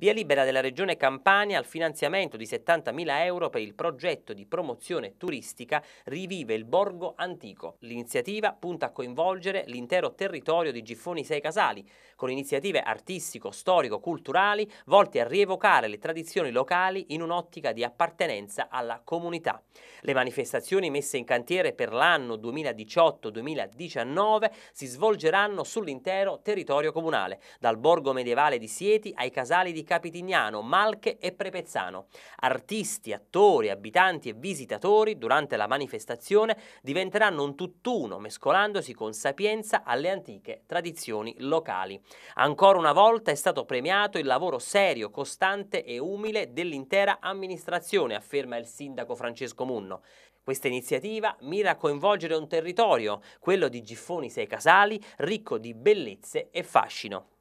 Via libera della Regione Campania al finanziamento di 70.000 euro per il progetto di promozione turistica Rivive il Borgo Antico. L'iniziativa punta a coinvolgere l'intero territorio di Giffoni Sei Casali, con iniziative artistico, storico, culturali, volte a rievocare le tradizioni locali in un'ottica di appartenenza alla comunità. Le manifestazioni messe in cantiere per l'anno 2018-2019 si svolgeranno sull'intero territorio comunale, dal borgo medievale di Sieti ai casali di Capitignano, Malche e Prepezzano. Artisti, attori, abitanti e visitatori durante la manifestazione diventeranno un tutt'uno, mescolandosi con sapienza alle antiche tradizioni locali. Ancora una volta è stato premiato il lavoro serio, costante e umile dell'intera amministrazione, afferma il sindaco Francesco Munno. Questa iniziativa mira a coinvolgere un territorio, quello di Giffoni Sei Casali, ricco di bellezze e fascino.